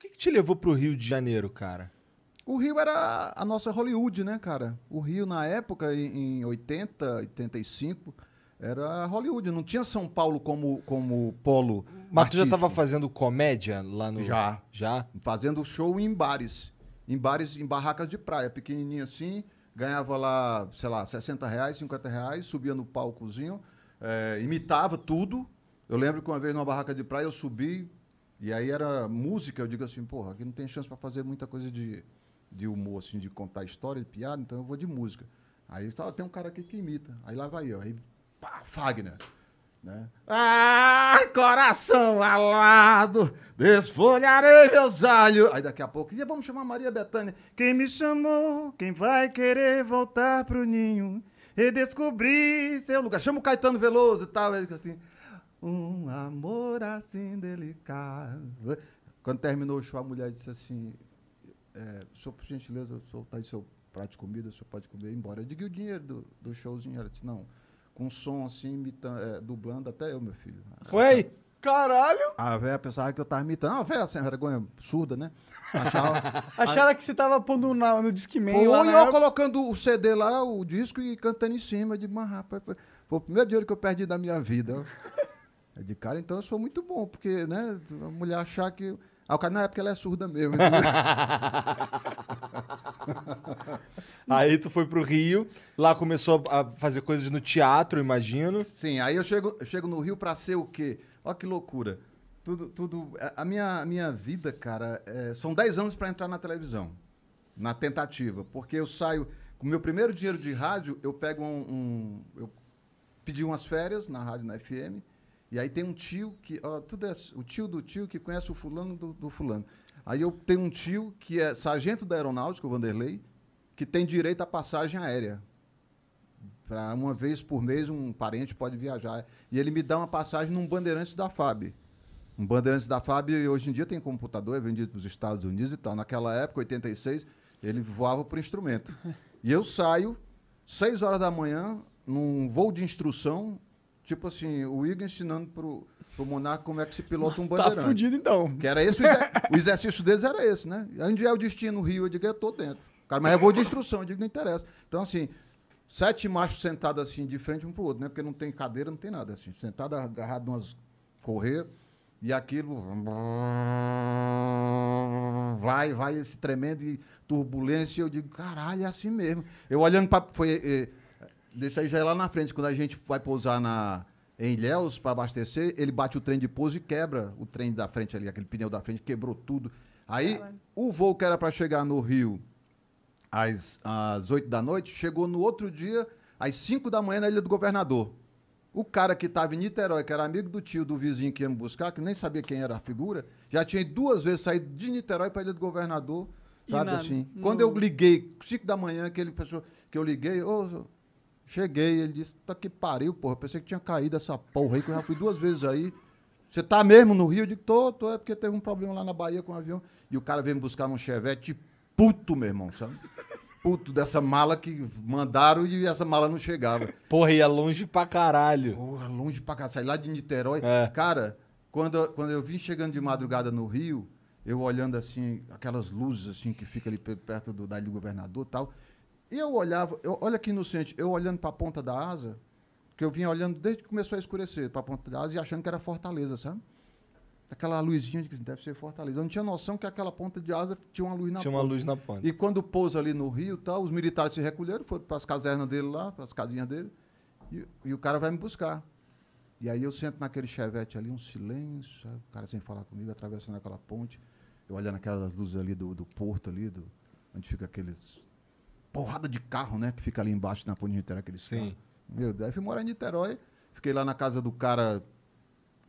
que, que te levou pro Rio de Janeiro, cara? O Rio era a nossa Hollywood, né, cara? O Rio, na época, em 80, 85, era Hollywood. Não tinha São Paulo como, como polo. Mas artístico. tu já estava fazendo comédia lá no. Já. Já? Fazendo show em bares. Em bares, em barracas de praia, pequenininho assim. Ganhava lá, sei lá, 60 reais, 50 reais, subia no palcozinho, é, imitava tudo. Eu lembro que uma vez numa barraca de praia eu subi, e aí era música, eu digo assim, porra, aqui não tem chance para fazer muita coisa de, de humor, assim, de contar história, de piada, então eu vou de música. Aí tava ah, tem um cara aqui que imita. Aí lá vai eu. Aí, pá, Fagner. Né? Ah, coração alado, desfolharei meus olhos. Aí daqui a pouco, e vamos chamar Maria Bethânia. Quem me chamou, quem vai querer voltar pro ninho e descobrir seu lugar. Chama o Caetano Veloso e tal. Ele assim, um amor assim delicado. Quando terminou o show, a mulher disse assim: é, senhor, por gentileza, o tá aí seu prato de comida, o senhor pode comer, embora. Eu digo, o dinheiro do, do showzinho? Ela disse: não, com som assim, imitando, é, dublando até eu, meu filho. Foi? Caralho! A véia pensava que eu tava imitando. Ah, véia, sem vergonha, surda, né? Achava, a... que você tava pondo na, no disque meio. eu colocando o CD lá, o disco, e cantando em cima de uma rapaz. Foi, foi o primeiro dinheiro que eu perdi da minha vida. É de cara, então eu sou muito bom, porque, né, a mulher achar que. Ah, o cara não é porque ela é surda mesmo. aí tu foi pro Rio, lá começou a fazer coisas no teatro, imagino. Sim, aí eu chego, eu chego no Rio pra ser o quê? Olha que loucura. Tudo, tudo. A minha, a minha vida, cara, é, são 10 anos para entrar na televisão. Na tentativa. Porque eu saio. Com o meu primeiro dinheiro de rádio, eu pego um. um eu pedi umas férias na rádio, na FM e aí tem um tio que. Ó, tudo é o tio do tio que conhece o fulano do, do fulano. Aí eu tenho um tio que é sargento da aeronáutica, o Vanderlei, que tem direito à passagem aérea. Para uma vez por mês um parente pode viajar. E ele me dá uma passagem num Bandeirantes da FAB. Um Bandeirantes da FAB hoje em dia tem computador, é vendido nos Estados Unidos e tal. Naquela época, 86, ele voava por instrumento. E eu saio, 6 horas da manhã, num voo de instrução, Tipo assim, o Igor ensinando pro, pro Monaco como é que se pilota Nossa, um tá bandeirante. Tá fudido então. Que era esse, o, exer o exercício deles era esse, né? Onde é o destino, o Rio, eu digo, é, eu tô dentro. Cara, mas eu vou de instrução, eu digo, não interessa. Então, assim, sete machos sentados assim, de frente um pro outro, né? Porque não tem cadeira, não tem nada, assim. Sentado, agarrado umas correr, e aquilo vai, vai esse tremendo e turbulência. Eu digo, caralho, é assim mesmo. Eu olhando para. Foi eh, Desse aí já é lá na frente. Quando a gente vai pousar na, em Ilhéus para abastecer, ele bate o trem de pouso e quebra o trem da frente ali, aquele pneu da frente, quebrou tudo. Aí o voo que era para chegar no Rio às, às 8 da noite, chegou no outro dia, às 5 da manhã, na Ilha do Governador. O cara que estava em Niterói, que era amigo do tio do vizinho que ia me buscar, que nem sabia quem era a figura, já tinha duas vezes saído de Niterói para a Ilha do Governador, sabe na, assim? No... Quando eu liguei, 5 da manhã, aquele pessoa que eu liguei, ô. Oh, Cheguei, ele disse, tá que pariu, porra. Pensei que tinha caído essa porra aí, que eu já fui duas vezes aí. Você tá mesmo no Rio? Eu digo, tô, tô, é porque teve um problema lá na Bahia com o avião. E o cara veio me buscar num chevette puto, meu irmão, sabe? Puto dessa mala que mandaram e essa mala não chegava. Porra, ia longe pra caralho. Porra, longe pra caralho. Saí lá de Niterói. É. Cara, quando, quando eu vim chegando de madrugada no Rio, eu olhando assim, aquelas luzes assim que fica ali perto do, da do governador e tal. E eu olhava, eu, olha que inocente, eu olhando para a ponta da asa, que eu vinha olhando desde que começou a escurecer para a ponta da asa e achando que era Fortaleza, sabe? Aquela luzinha de que assim, deve ser Fortaleza. Eu não tinha noção que aquela ponta de asa tinha uma luz na tinha ponta. Tinha uma luz na ponta. E quando pousa ali no rio tal, tá, os militares se recolheram, foram para as casernas dele lá, para as casinhas dele, e, e o cara vai me buscar. E aí eu sento naquele chevette ali, um silêncio, sabe? o cara sem falar comigo, atravessando aquela ponte, eu olhando aquelas luzes ali do, do porto ali, do, onde fica aqueles porrada de carro, né? Que fica ali embaixo na Ponte de Niterói, aquele Sim. Carro. Meu Deus, fui morar em Niterói. Fiquei lá na casa do cara,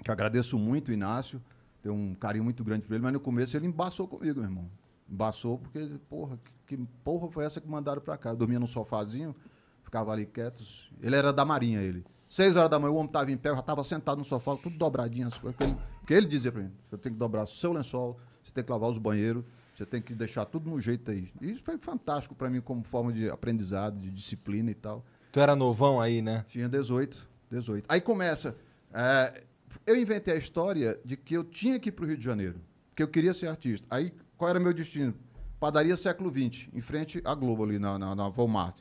que agradeço muito, Inácio. Tenho um carinho muito grande por ele, mas no começo ele embaçou comigo, meu irmão. Embaçou porque, porra, que, que porra foi essa que mandaram pra cá? Eu dormia num sofazinho, ficava ali quieto. Ele era da Marinha, ele. Seis horas da manhã, o homem tava em pé, eu já tava sentado no sofá, tudo dobradinho, as coisas. Porque ele, porque ele dizia pra mim, eu tenho que dobrar o seu lençol, você tem que lavar os banheiros, você tem que deixar tudo no jeito aí. E isso foi fantástico para mim como forma de aprendizado, de disciplina e tal. Tu era novão aí, né? Tinha 18, 18. Aí começa. É, eu inventei a história de que eu tinha que ir para o Rio de Janeiro, que eu queria ser artista. Aí qual era meu destino? Padaria século XX, em frente à Globo ali na, na, na Walmart.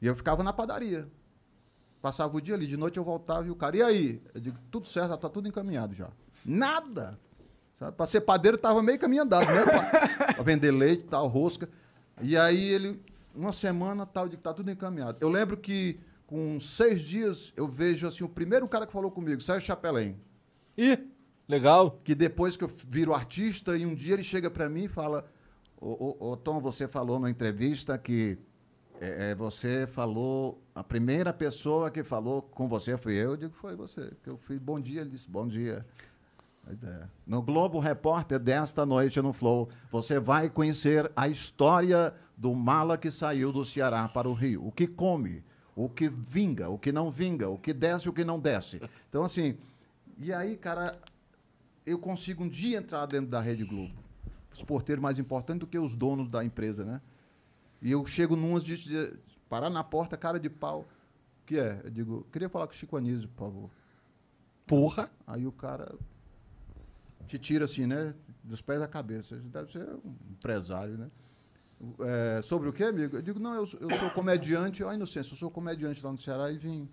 E eu ficava na padaria. Passava o dia ali, de noite eu voltava e o cara, e aí? Eu digo, tudo certo, tá tudo encaminhado já. Nada! Sabe? Pra ser padeiro tava meio caminho andado, né? Pra, pra vender leite, tal, rosca. E aí ele, uma semana, tal, de que tá tudo encaminhado. Eu lembro que com seis dias eu vejo assim, o primeiro cara que falou comigo, Sérgio Chapelém. Ih, legal. Que depois que eu viro artista, e um dia ele chega para mim e fala: ô, Tom, você falou na entrevista que é, é, você falou, a primeira pessoa que falou com você foi eu. Eu digo: Foi você. Que eu fui, bom dia. Ele disse: Bom dia. É. No Globo Repórter desta noite no Flow, você vai conhecer a história do mala que saiu do Ceará para o Rio. O que come, o que vinga, o que não vinga, o que desce, o que não desce. Então, assim, e aí, cara, eu consigo um dia entrar dentro da Rede Globo. Os porteiros mais importantes do que os donos da empresa, né? E eu chego numas de parar na porta, cara de pau. que é? Eu digo, queria falar com o Chico Anísio, por favor. Porra! Aí o cara, te tira assim, né? Dos pés à cabeça. Deve ser um empresário, né? É, sobre o quê, amigo? Eu digo, não, eu, eu sou comediante. Ó, inocência, eu sou comediante lá no Ceará e vim.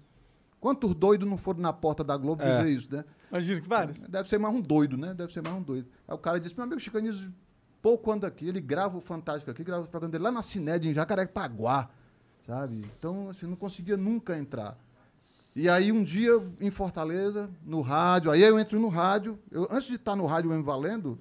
Quantos doidos não foram na porta da Globo é. dizer isso, né? Imagina que vários. É, deve ser mais um doido, né? Deve ser mais um doido. Aí o cara disse, meu amigo Chicanizo pouco anda aqui, ele grava o Fantástico aqui, grava o programa dele lá na Cined, em Jacarepaguá, sabe? Então, assim, não conseguia nunca entrar. E aí um dia em Fortaleza, no rádio, aí eu entro no rádio, eu, antes de estar no rádio mesmo valendo,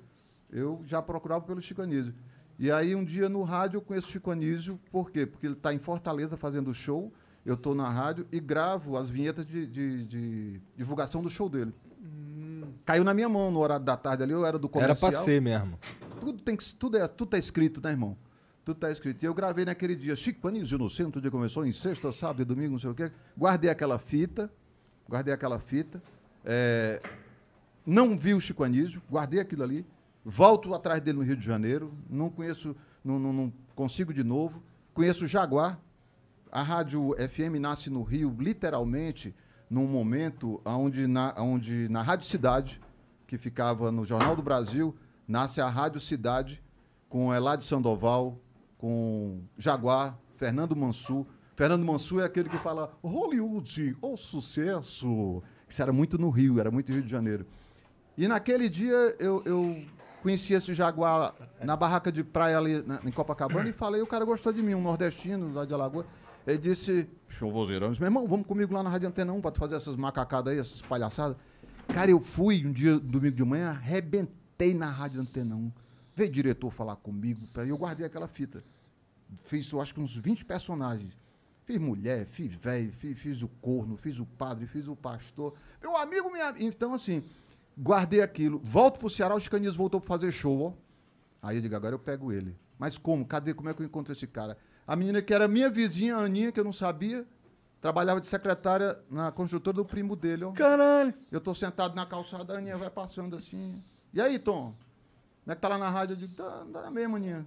eu já procurava pelo Chico Anísio. E aí um dia no rádio eu conheço o Chico Anísio, por quê? Porque ele está em Fortaleza fazendo show, eu estou na rádio e gravo as vinhetas de, de, de divulgação do show dele. Hum. Caiu na minha mão no horário da tarde ali, eu era do comercial. Era pra ser mesmo. Tudo, tem que, tudo, é, tudo é escrito, né, irmão? tudo tá escrito. E eu gravei naquele dia, Chico Anísio no centro de em sexta, sábado e domingo, não sei o quê. Guardei aquela fita, guardei aquela fita. É, não vi o Chico Anísio, guardei aquilo ali. Volto atrás dele no Rio de Janeiro, não conheço, não, não, não consigo de novo. Conheço o Jaguar. A rádio FM nasce no Rio, literalmente, num momento onde na, onde na Rádio Cidade, que ficava no Jornal do Brasil, nasce a Rádio Cidade, com Eladio Sandoval, com Jaguar, Fernando Mansu. Fernando Mansu é aquele que fala Hollywood, o sucesso. Isso era muito no Rio, era muito Rio de Janeiro. E naquele dia eu, eu conheci esse Jaguar na barraca de praia ali na, em Copacabana e falei, o cara gostou de mim, um nordestino lá de Alagoas. Ele disse, chovozeirão, meu irmão, vamos comigo lá na Rádio Antena 1 para fazer essas macacadas aí, essas palhaçadas. Cara, eu fui um dia, domingo de manhã, arrebentei na Rádio Antena 1 Veio o diretor falar comigo, peraí, eu guardei aquela fita. Fiz, eu acho que uns 20 personagens. Fiz mulher, fiz velho, fiz, fiz, o corno, fiz o padre, fiz o pastor. Meu amigo, minha. Então, assim, guardei aquilo. Volto pro Ceará, o Canias voltou para fazer show, ó. Aí eu digo, agora eu pego ele. Mas como? Cadê? Como é que eu encontro esse cara? A menina que era minha vizinha, a Aninha, que eu não sabia, trabalhava de secretária na construtora do primo dele, ó. Caralho! Eu tô sentado na calçada, a Aninha vai passando assim. E aí, Tom? Como é né, que tá lá na rádio? Eu digo, tá, tá na mesma, Aninha.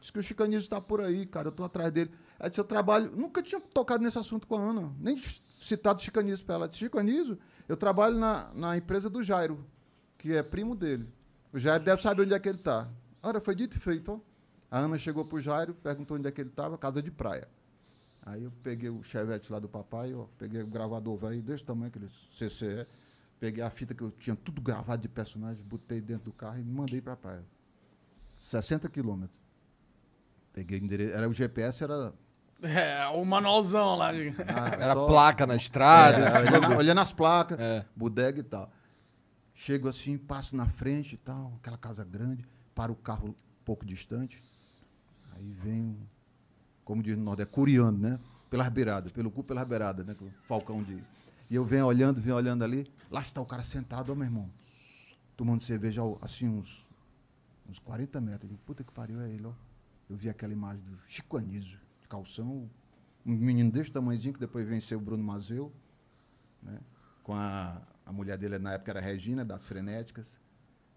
Diz que o Chicanismo está por aí, cara, eu tô atrás dele. Aí disse, eu trabalho. Nunca tinha tocado nesse assunto com a Ana, nem citado Chicanismo para ela. Chicanizo, eu trabalho na, na empresa do Jairo, que é primo dele. O Jairo deve saber onde é que ele está. Ora, foi dito e feito. Ó. A Ana chegou pro Jairo, perguntou onde é que ele estava, casa de praia. Aí eu peguei o chevette lá do papai, ó, peguei o gravador velho desse tamanho, aquele CCE, Peguei a fita que eu tinha tudo gravado de personagem, botei dentro do carro e mandei para a praia. 60 quilômetros. Peguei o endereço. Era o GPS, era. É, o manualzão lá. Ah, era só... placa na estrada. É, assim, olhando, olhando, as placas, é. bodega e tal. Chego assim, passo na frente e tal, aquela casa grande, para o carro um pouco distante. Aí vem, como diz no Nordeste, é coreano, né? Pelas beiradas, pelo cu pelas beiradas, né? Que o Falcão diz. E eu venho olhando, venho olhando ali. Lá está o cara sentado, ó, meu irmão. Tomando cerveja, assim, uns, uns 40 metros. Eu digo, puta que pariu, é ele, ó. Eu vi aquela imagem do Chico Anísio, de calção. Um menino desse tamanhozinho, que depois venceu o Bruno Mazeu. Né? Com a, a mulher dele, na época, era Regina, das Frenéticas.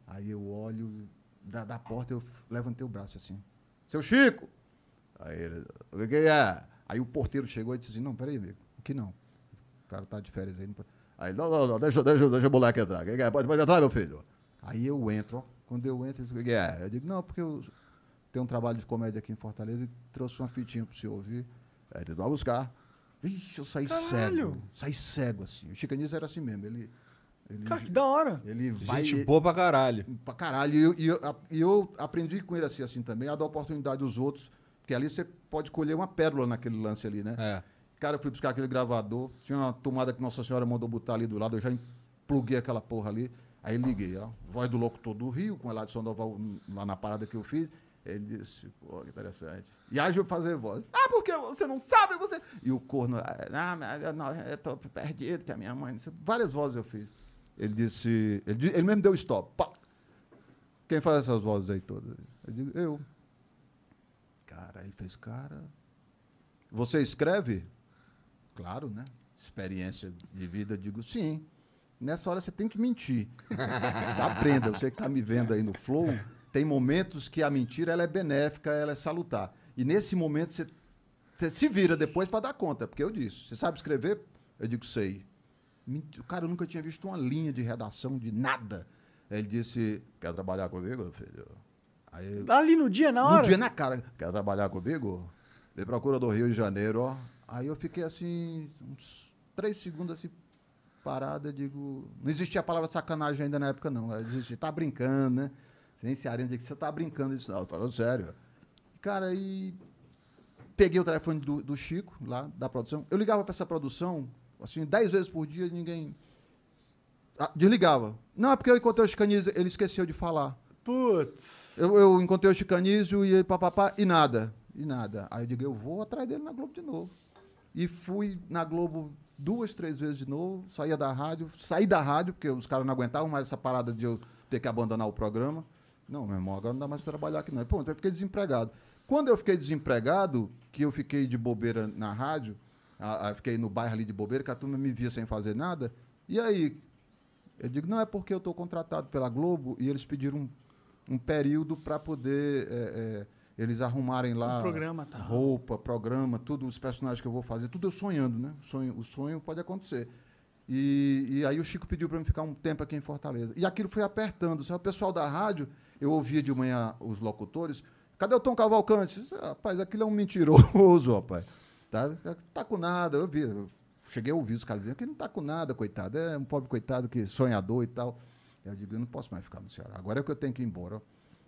Aí eu olho da, da porta, eu levantei o braço assim. Seu Chico! Aí ele, o que é? Aí o porteiro chegou e disse assim, não, peraí, amigo, o que não? O cara tá de férias aí. Não Aí, não, não, não, deixa, deixa, deixa o moleque entrar. Que é? Pode, pode entrar, meu filho. Aí eu entro, ó. Quando eu entro, ele que é? Eu digo, não, porque eu tenho um trabalho de comédia aqui em Fortaleza e trouxe uma fitinha para você ouvir. Aí ele vai buscar. Ixi, eu saí Caralho. cego. Saí cego, assim. O Chicanis era assim mesmo. Ele. ele cara, que da hora. Ele vai, Gente boa pra caralho. Pra caralho. E eu, eu, eu aprendi com ele assim, assim também, a dar oportunidade aos outros. Porque ali você pode colher uma pérola naquele lance ali, né? É. Cara, eu fui buscar aquele gravador, tinha uma tomada que Nossa Senhora mandou botar ali do lado, eu já pluguei aquela porra ali, aí liguei, ó, voz do locutor do Rio, com o de Sandoval hum, lá na parada que eu fiz, ele disse, pô, que interessante. E aí eu fazer voz. Ah, porque você não sabe, você. E o corno, ah, mas não, eu tô perdido, que a minha mãe. Várias vozes eu fiz. Ele disse, ele, ele mesmo deu stop. Pá. Quem faz essas vozes aí todas? Eu digo, eu. Cara, ele fez, cara. Você escreve? Claro, né? Experiência de vida, eu digo sim. Nessa hora você tem que mentir. Aprenda, você que está me vendo aí no Flow, tem momentos que a mentira ela é benéfica, ela é salutar. E nesse momento você, você se vira depois para dar conta, porque eu disse: você sabe escrever? Eu digo, sei. Cara, eu nunca tinha visto uma linha de redação de nada. Ele disse: quer trabalhar comigo, filho? Aí, Ali no dia, na hora? No dia, na cara. Quer trabalhar comigo? Me procura do Rio de Janeiro, ó. Aí eu fiquei assim, uns três segundos assim, parada, digo. Não existia a palavra sacanagem ainda na época, não. Existia, tá brincando, né? Sem cearense que você tá brincando isso, não. Falou sério. Cara, aí peguei o telefone do, do Chico, lá, da produção. Eu ligava para essa produção, assim, dez vezes por dia, ninguém. Ah, desligava. Não, é porque eu encontrei o Chicanísio, ele esqueceu de falar. Putz. Eu, eu encontrei o Chicanísio e papapá, e nada. E nada. Aí eu digo, eu vou atrás dele na Globo de novo. E fui na Globo duas, três vezes de novo, saía da rádio, saí da rádio, porque os caras não aguentavam mais essa parada de eu ter que abandonar o programa. Não, meu irmão, agora não dá mais para trabalhar aqui não. E, pronto, eu fiquei desempregado. Quando eu fiquei desempregado, que eu fiquei de bobeira na rádio, a, a, fiquei no bairro ali de bobeira, que a turma me via sem fazer nada, e aí? Eu digo, não, é porque eu estou contratado pela Globo e eles pediram um, um período para poder... É, é, eles arrumarem lá programa, tá. roupa, programa, tudo, os personagens que eu vou fazer, tudo eu sonhando, né? O sonho, o sonho pode acontecer. E, e aí o Chico pediu para mim ficar um tempo aqui em Fortaleza. E aquilo foi apertando. O pessoal da rádio, eu ouvia de manhã os locutores, cadê o Tom Cavalcante? Ah, rapaz, aquilo é um mentiroso, rapaz. Tá? tá, tá com nada, eu vi. Eu cheguei a ouvir os caras dizendo que não tá com nada, coitado. É um pobre coitado que é sonhador e tal. Eu digo, eu não posso mais ficar no Ceará. Agora é que eu tenho que ir embora.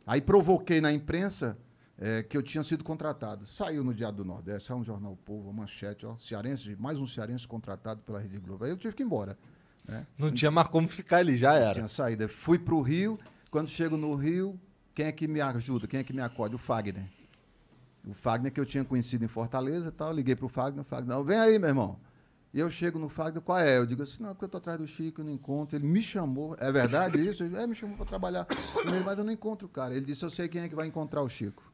Aí provoquei na imprensa é, que eu tinha sido contratado. Saiu no Diário do Nordeste, saiu no Jornal o Povo, a manchete, ó, cearense, mais um cearense contratado pela Rede Globo. Aí eu tive que ir embora. Né? Não tinha mais como ficar ali, já era. Tinha saída. Fui para o Rio, quando chego no Rio, quem é que me ajuda, quem é que me acode? O Fagner. O Fagner que eu tinha conhecido em Fortaleza e tal, liguei para o Fagner, o Fagner, não, vem aí, meu irmão. E eu chego no Fagner, qual é? Eu digo assim, não, porque eu estou atrás do Chico, eu não encontro. Ele me chamou, é verdade isso? Ele, é, me chamou para trabalhar. Mas eu não encontro o cara. Ele disse, eu sei quem é que vai encontrar o Chico.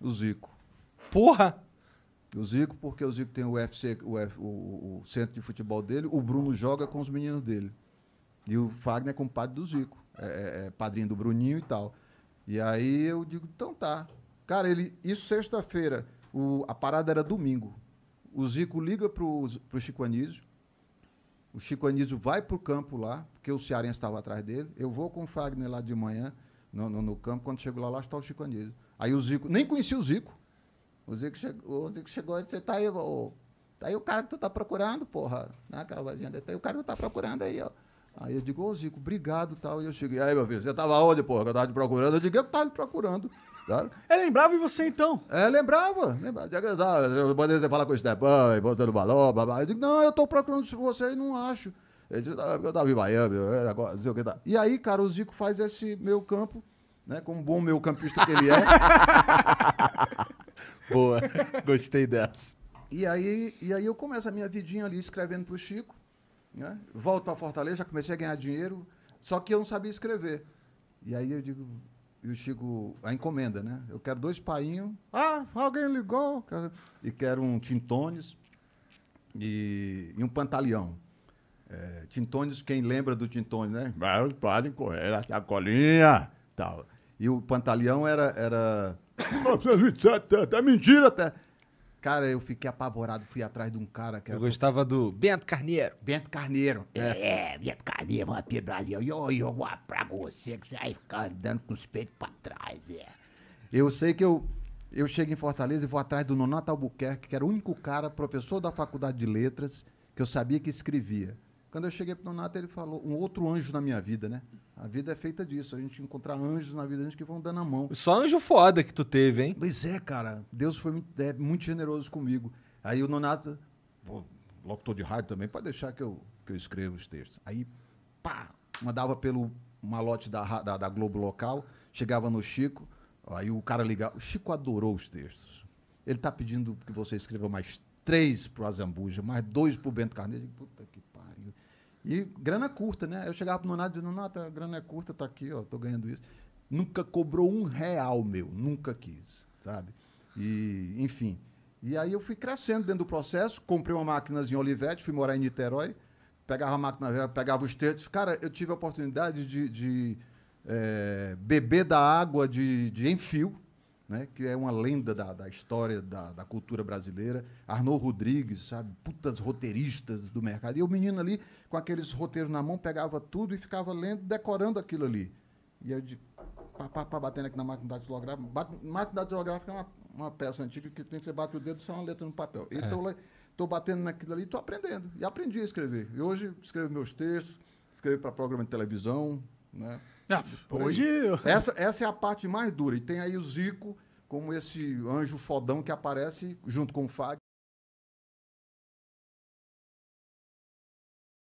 O Zico. Porra! O Zico, porque o Zico tem o UFC, o, F, o, o centro de futebol dele, o Bruno joga com os meninos dele. E o Fagner é compadre do Zico. É, é, é padrinho do Bruninho e tal. E aí eu digo, então tá. Cara, ele. Isso sexta-feira. A parada era domingo. O Zico liga pro, pro Chico Anísio. O Chico Anísio vai pro campo lá, porque o Cearense estava atrás dele. Eu vou com o Fagner lá de manhã, no, no, no campo. Quando chego lá, lá está o Chico Anísio. Aí o Zico, nem conhecia o Zico. O Zico, chegou, o Zico chegou e disse, tá aí, ô, tá aí o cara que tu tá procurando, porra. Né, aquela vozinha dele, tá aí o cara que tu tá procurando aí, ó. Aí eu digo, ô Zico, obrigado tal. E eu cheguei, aí meu filho, você tava onde, porra? Que eu tava te procurando. Eu digo, eu tava te procurando. Sabe? É, lembrava de você então? É, lembrava. lembrava. Tá, eu mandei você falar com o Stepan, botando balão, blá, blá. Eu digo, não, eu tô procurando você e não acho. Ele disse, ah, é eu tava em Miami, agora, não sei o que tá. E aí, cara, o Zico faz esse meu campo né? Como bom meu campista que ele é. Boa, gostei dessa. E aí, e aí eu começo a minha vidinha ali escrevendo para o Chico, né? Volto para Fortaleza, comecei a ganhar dinheiro, só que eu não sabia escrever. E aí eu digo, e o Chico, a encomenda, né? Eu quero dois painhos. Ah, alguém ligou. E quero um Tintones e, e um Pantaleão. É, tintones, quem lembra do Tintones, né? Mas podem correr a colinha Tal. E o Pantaleão era. era... 927, é até mentira, até. Cara, eu fiquei apavorado, fui atrás de um cara que era. Eu gostava do Bento Carneiro. Bento Carneiro. É, é Bento Carneiro, vampiro Brasil. Eu, eu vou pra você que você vai ficar andando com os peitos pra trás, é. Eu sei que eu, eu chego em Fortaleza e vou atrás do Nonato Albuquerque, que era o único cara, professor da faculdade de letras, que eu sabia que escrevia. Quando eu cheguei para o Nonato, ele falou, um outro anjo na minha vida, né? A vida é feita disso, a gente encontrar anjos na vida, a gente que vão dando a mão. Só anjo foda que tu teve, hein? Pois é, cara. Deus foi muito, é, muito generoso comigo. Aí o Nonato, pô, locutor de rádio também, pode deixar que eu, que eu escreva os textos. Aí, pá, mandava pelo malote da, da, da Globo local, chegava no Chico, aí o cara ligava. O Chico adorou os textos. Ele tá pedindo que você escreva mais três pro Azambuja, mais dois pro Bento Carneiro. Puta que e grana curta, né? Eu chegava pro Nonato dizendo, Nonato, a grana é curta, tá aqui, ó, tô ganhando isso. Nunca cobrou um real meu, nunca quis, sabe? E, enfim. E aí eu fui crescendo dentro do processo, comprei uma máquinazinha Olivetti, fui morar em Niterói, pegava a máquina velha, pegava os textos. Cara, eu tive a oportunidade de, de é, beber da água de, de enfio, né, que é uma lenda da, da história da, da, cultura brasileira. Arnaud Rodrigues, sabe, putas roteiristas do mercado. E o menino ali, com aqueles roteiros na mão, pegava tudo e ficava lendo, decorando aquilo ali. E eu de pá, pá, pá, batendo aqui na máquina datilográfica. Bate, máquina da datilográfica é uma, uma peça antiga que tem, que você bater o dedo e é uma letra no papel. É. Então, estou batendo naquilo ali e estou aprendendo. E aprendi a escrever. E hoje escrevo meus textos, escrevo para programa de televisão, né? Ah, hoje. Essa, essa é a parte mais dura. E tem aí o Zico, como esse anjo fodão que aparece junto com o Fag.